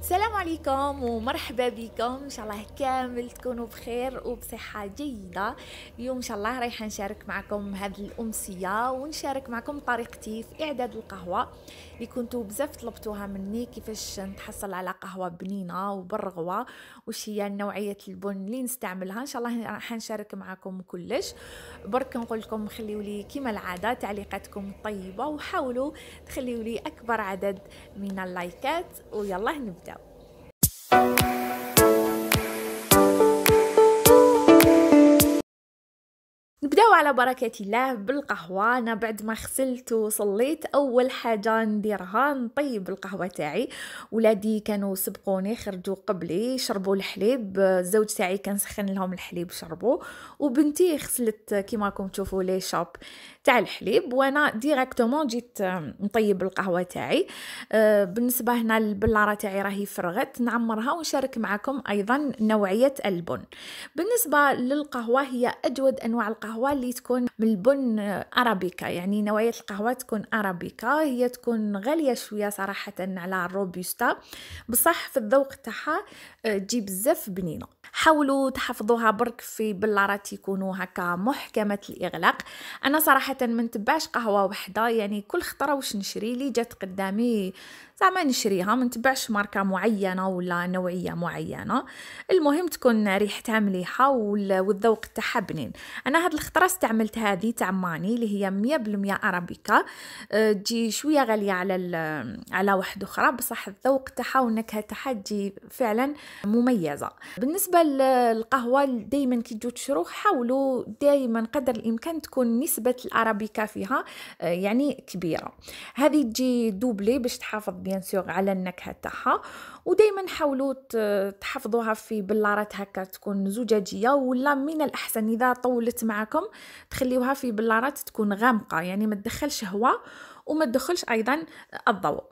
السلام عليكم ومرحبا بكم ان شاء الله كامل تكونوا بخير وبصحه جيده اليوم ان شاء الله رايحه نشارك معكم هذه الامسيه ونشارك معكم طريقتي في اعداد القهوه اللي كنتوا بزاف طلبتوها مني كيفاش نتحصل على قهوه بنينه وبرغوه وش هي نوعيه البن اللي نستعملها ان شاء الله نشارك معكم كلش برك نقول لكم خليوا لي كما العاده تعليقاتكم الطيبه وحاولوا تخليوا لي اكبر عدد من اللايكات ويلا نبدأ Thank you. نبداو على بركة الله بالقهوة أنا بعد ما غسلت وصليت أول حاجة نديرها نطيب القهوة تاعي ولادي كانوا سبقوني خرجوا قبلي شربوا الحليب الزوج تاعي كان سخن لهم الحليب شربوا وبنتي غسلت كيما راكم تشوفوا لي شوب تاع الحليب وانا ديريكتومون جيت نطيب القهوه تاعي آه، بالنسبه هنا البلاره تاعي راهي فرغت نعمرها ونشارك معكم ايضا نوعيه البن بالنسبه للقهوه هي اجود انواع القهوه القهوه اللي تكون من البن ارابيكا يعني نوعيه القهوه تكون ارابيكا هي تكون غاليه شويه صراحه على الروبوستا بصح في الذوق تاعها آه، تجي بزاف بنينه حاولوا تحفظوها برك في بلارات يكونوا هكا محكمة الإغلاق أنا صراحة ما نتبعش قهوة وحدة يعني كل خطرة واش نشري لي جات قدامي زعما نشريها ما نتبعش ماركة معينة ولا نوعية معينة المهم تكون ريحتها مليحة والذوق تاعها بنين أنا هاد الخطرة استعملت هذه تاع ماني اللي هي مية بالمية أرابيكا أه، تجي شوية غالية على على واحد أخرى بصح الذوق تاعها والنكهة تاعها تجي فعلا مميزة بالنسبة بالنسبه للقهوه دائما كي تجو تشرو حاولوا دائما قدر الامكان تكون نسبه الارابيكا فيها آه، يعني كبيره هذه تجي دوبلي باش تحافظ بيان على النكهه تاعها ودائما حاولوا تحفظوها في بلارات هكا تكون زجاجيه ولا من الاحسن اذا طولت معكم تخليوها في بلارات تكون غامقه يعني ما تدخلش هواء وما تدخلش ايضا الضوء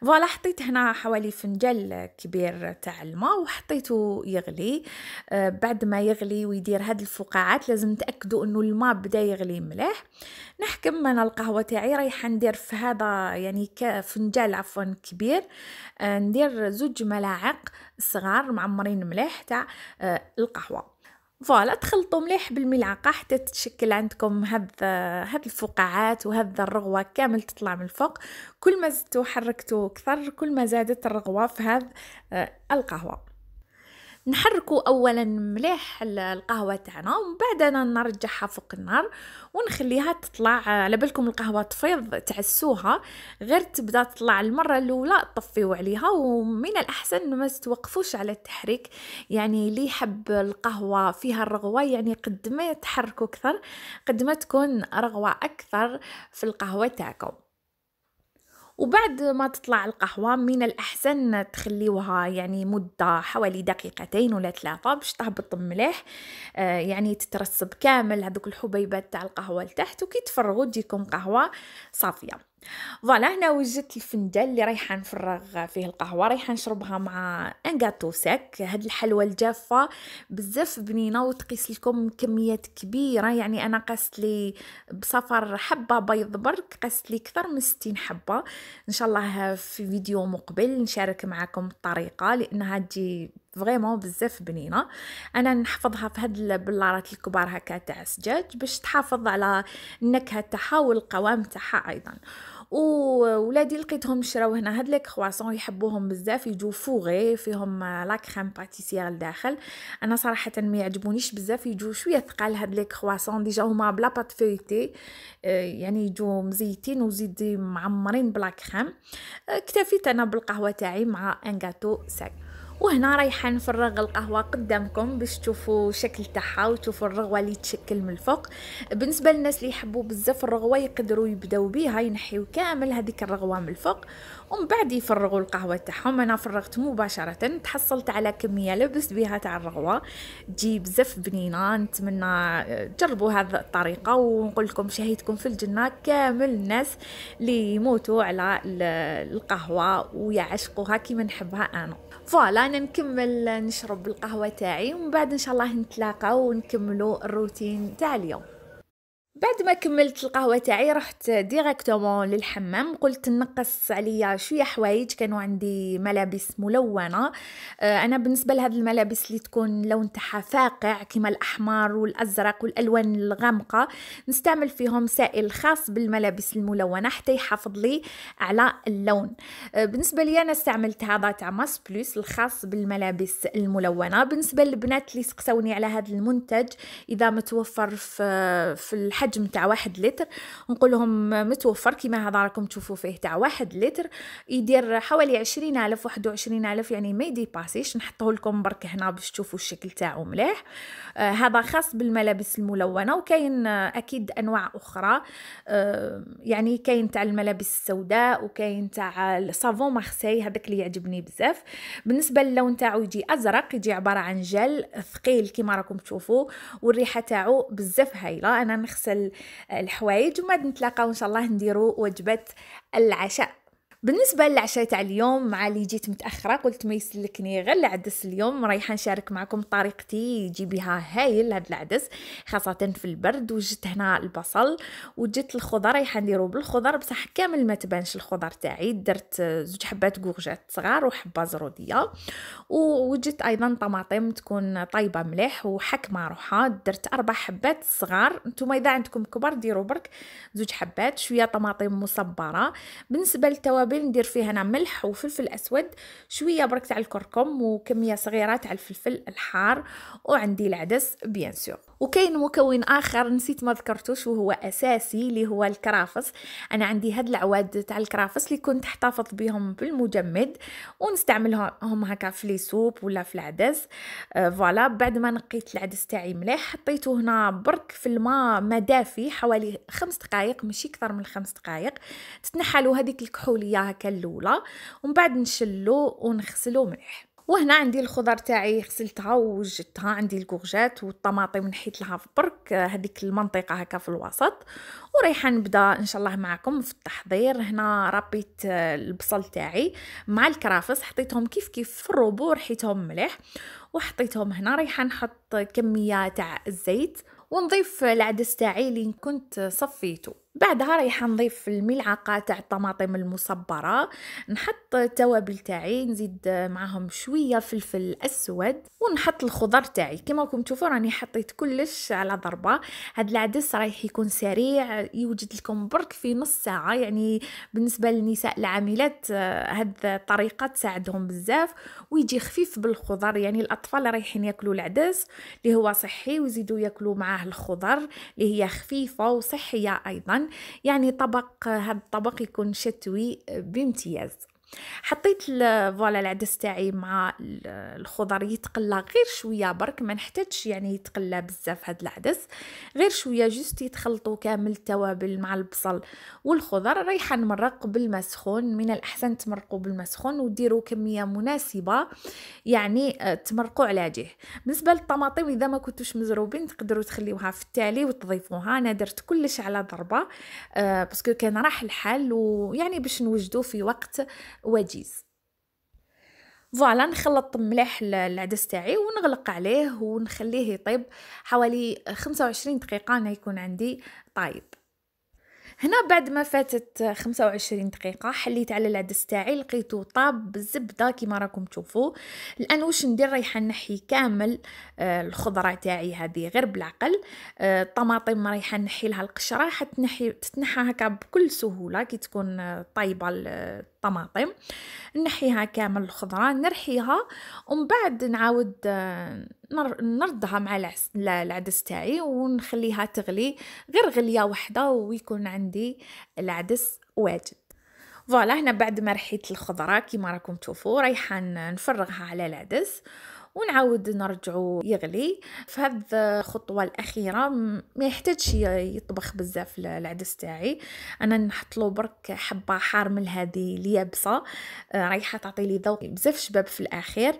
فوالا حطيت هنا حوالي فنجان كبير تاع الماء وحطيته يغلي آه، بعد ما يغلي ويدير هاد الفقاعات لازم تاكدوا انه الماء بدا يغلي مليح نحكم انا القهوه تاعي رايحه ندير في هذا يعني فنجان عفوا كبير آه، ندير زوج ملاعق صغار معمرين مليح تاع آه، القهوه فوالا تخلطوا مليح بالملعقه حتى تتشكل عندكم هاد هاد الفقاعات وهاد الرغوه كامل تطلع من الفوق كل ما زدتوا حركتوا اكثر كل ما زادت الرغوه في هاد آه، القهوه نحركوا اولا مليح القهوه تاعنا ومن بعد انا نرجعها فوق النار ونخليها تطلع على بالكم القهوه تفيض تعسوها غير تبدا تطلع المره الاولى طفيو عليها ومن الاحسن ما توقفوش على التحريك يعني اللي يحب القهوه فيها الرغوه يعني قد ما تحركوا اكثر قد ما تكون رغوه اكثر في القهوه تاعكم وبعد ما تطلع القهوة من الأحسن تخليوها يعني مدة حوالي دقيقتين ولا ثلاثة باش تهبط مليح آه، يعني تترسب كامل هذوك الحبيبات تاع القهوة لتحت وكي تفرغوا تجيكم قهوة صافية فوالا هنا وجدت الفنجان اللي رايحه نفرغ فيه القهوه رايحه نشربها مع ان غاتو ساك هاد الحلوى الجافه بزاف بنينه وتقيس لكم كميات كبيره يعني انا قاست لي بسفر حبه بيض برك قاست لي اكثر من 60 حبه ان شاء الله في فيديو مقبل نشارك معكم الطريقه لانها تجي فريمون بزاف بنينه انا نحفظها في هاد البلارات الكبار هكا تاع السجاج باش تحافظ على النكهه تاعها والقوام تاعها ايضا وولادي لقيتهم شراو هنا هاد لي كرواسون يحبوهم بزاف يجو فوغي فيهم لا كريم باتيسيير لداخل انا صراحه ما يعجبونيش بزاف يجو شويه ثقال هاد لي كرواسون ديجا هما بلا بات فيتي آه، يعني يجو مزيتين وزيد معمرين بلا كريم آه، اكتفيت انا بالقهوه تاعي مع ان غاتو ساك وهنا رايحه نفرغ القهوه قدامكم باش تشوفوا الشكل تاعها وتشوفوا الرغوه اللي تشكل من الفوق بالنسبه للناس اللي يحبوا بزاف الرغوه يقدروا يبداو بها ينحيو كامل هذيك الرغوه من الفوق ومن بعد يفرغوا القهوه تاعهم انا فرغت مباشره تحصلت على كميه لبست بها تاع الرغوه تجي بزاف بنينه نتمنى آه، تجربوا هذه الطريقه ونقول لكم شهيتكم في الجنه كامل الناس اللي يموتوا على القهوه ويعشقوها كيما نحبها انا فوالا انا نكمل نشرب القهوه تاعي ومن بعد ان شاء الله نتلاقاو ونكملوا الروتين تاع اليوم بعد ما كملت القهوه تاعي رحت ديريكتومون للحمام قلت نقص عليا شويه حوايج كانوا عندي ملابس ملونه آه، انا بالنسبه لهاد الملابس اللي تكون لون تاعها فاقع كما الاحمر والازرق والالوان الغامقه نستعمل فيهم سائل خاص بالملابس الملونه حتى يحافظ لي على اللون آه، بالنسبه لي انا استعملت هذا تاع ماس بلوس الخاص بالملابس الملونه بالنسبه للبنات اللي سقسوني على هذا المنتج اذا متوفر في في الحد الحجم تاع واحد لتر نقول لهم متوفر كيما هذا راكم تشوفوا فيه تاع واحد لتر يدير حوالي عشرين ألف واحد وعشرين ألف يعني ما يديباسيش نحطه لكم برك هنا باش تشوفوا الشكل تاعو مليح آه هذا خاص بالملابس الملونة وكاين آه أكيد أنواع أخرى آه يعني كاين تاع الملابس السوداء وكاين تاع الصافون مارسي هذاك اللي يعجبني بزاف بالنسبة للون تاعو يجي أزرق يجي عبارة عن جل ثقيل كيما راكم تشوفوا والريحة تاعو بزاف هايلة أنا نغسل الحوايج بعد نتلاقاو ان شاء الله نديرو وجبه العشاء بالنسبه للعشاء تاع اليوم مع اللي جيت متاخره قلت ما يسلكني غير العدس اليوم رايحه نشارك معكم طريقتي يجي بها هايل هاد العدس خاصه في البرد وجدت هنا البصل وجدت الخضر رايحه نديرو بالخضر بصح كامل ما تبانش الخضر تاعي درت زوج حبات كورجات صغار وحبه زروديه وجدت ايضا طماطم تكون طايبه مليح وحكمه روحها درت اربع حبات صغار نتوما اذا عندكم كبر ديرو برك زوج حبات شويه طماطم مصبره بالنسبه للتوابل قبل ندير فيها انا ملح وفلفل اسود شويه برك تاع الكركم وكميه صغيره تاع الفلفل الحار وعندي العدس بيان سور وكاين مكون اخر نسيت ما ذكرتوش وهو اساسي اللي هو الكرافس انا عندي هاد العواد تاع الكرافس اللي كنت احتفظ بهم بالمجمد ونستعملهم هكا في لي سوب ولا في العدس آه فوالا بعد ما نقيت العدس تاعي مليح حطيته هنا برك في الماء مدافي حوالي خمس دقائق ماشي اكثر من خمس دقائق تتنحلوا هذيك الكحوليه هكا الاولى ومن بعد نشلو ونغسلو مليح وهنا عندي الخضر تاعي غسلتها ووجدتها عندي الكوغجات والطماطم نحيت لها في برك هذيك المنطقه هكا في الوسط ورايحه نبدا ان شاء الله معكم في التحضير هنا ربيت آه، البصل تاعي مع الكرافس حطيتهم كيف كيف في الروبو رحيتهم مليح وحطيتهم هنا رايحه نحط كميه تاع الزيت ونضيف العدس تاعي اللي كنت صفيته بعدها رايحه نضيف الملعقه تاع الطماطم المصبره نحط التوابل تاعي نزيد معاهم شويه فلفل اسود ونحط الخضر تاعي كما راكم تشوفوا راني حطيت كلش على ضربه هاد العدس رايح يكون سريع يوجد لكم برك في نص ساعه يعني بالنسبه للنساء العاملات هاد الطريقه تساعدهم بزاف ويجي خفيف بالخضر يعني الاطفال رايحين ياكلوا العدس اللي هو صحي ويزيدوا ياكلوا معاه الخضر اللي هي خفيفه وصحيه ايضا يعني طبق هذا الطبق يكون شتوي بامتياز حطيت فوالا العدس تاعي مع الخضر يتقلى غير شويه برك ما نحتاجش يعني يتقلى بزاف هاد العدس غير شويه جوست يتخلطوا كامل التوابل مع البصل والخضر ريحه نمرق سخون من الاحسن تمرقوا سخون وديروا كميه مناسبه يعني آه، تمرقوا على جه بالنسبه للطماطم اذا ما كنتوش مزروبين تقدروا تخليوها في التالي وتضيفوها انا درت كلش على ضربه آه، باسكو كان راح الحال ويعني باش نوجدوا في وقت وجيز فوالا نخلط مليح العدس تاعي ونغلق عليه ونخليه يطيب حوالي 25 دقيقه انا يكون عندي طايب هنا بعد ما فاتت 25 دقيقه حليت على العدس تاعي لقيته طاب بالزبده كيما راكم تشوفوا الان واش ندير رايحه نحي كامل آه، الخضره تاعي هذه غير بالعقل آه، الطماطم رايحه نحي لها القشره حتى تنحي تتنحى هكا بكل سهوله كي تكون طايبه الطماطم نحيها كامل الخضره نرحيها ومن بعد نعاود آه، نردها مع العدس تاعي ونخليها تغلي غير غليه وحده ويكون عندي العدس واجد فوالا هنا بعد ما رحيت الخضره كيما راكم تشوفوا رايحه نفرغها على العدس ونعاود نرجعو يغلي فهاد الخطوه الاخيره ما يحتاجش يطبخ بزاف العدس تاعي انا نحط له برك حبه حار من هذه اليابسه آه، رايحه تعطي لي ذوق بزاف شباب في الاخير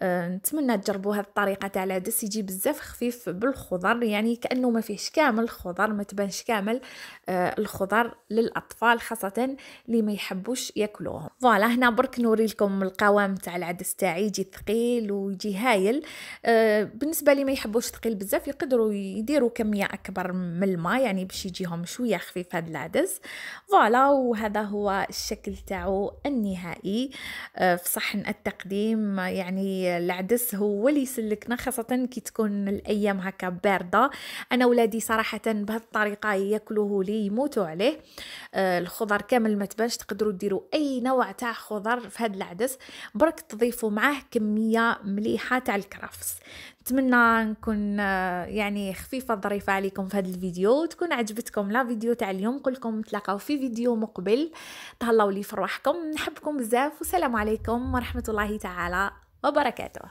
آه، نتمنى تجربوا هاد الطريقه تاع العدس يجي بزاف خفيف بالخضر يعني كانه ما فيهش كامل الخضر ما تبانش كامل آه، الخضر للاطفال خاصه اللي ما يحبوش ياكلوهم فوالا هنا برك نوري لكم القوام تاع العدس تاعي يجي ثقيل ويجي هايل آه، بالنسبه لي ما يحبوش ثقيل بزاف يقدروا يديروا كميه اكبر من الماء يعني باش يجيهم شويه خفيف هذا العدس فوالا وهذا هو الشكل تاعو النهائي آه، في صحن التقديم يعني العدس هو اللي يسلكنا خاصه كي تكون الايام هكا بارده انا ولادي صراحه بهالطريقه ياكلوه لي يموتوا عليه آه، الخضر كامل ما تبانش تقدروا ديروا اي نوع تاع خضر في هذا العدس برك تضيفوا معاه كميه مليحه ملحة تاع الكرافس نتمنى نكون آه، يعني خفيفة ظريفة عليكم في هذا الفيديو تكون عجبتكم لا فيديو تاع اليوم نقولكم نتلاقاو في فيديو مقبل تهلاو لي في رواحكم نحبكم بزاف والسلام عليكم ورحمة الله تعالى وبركاته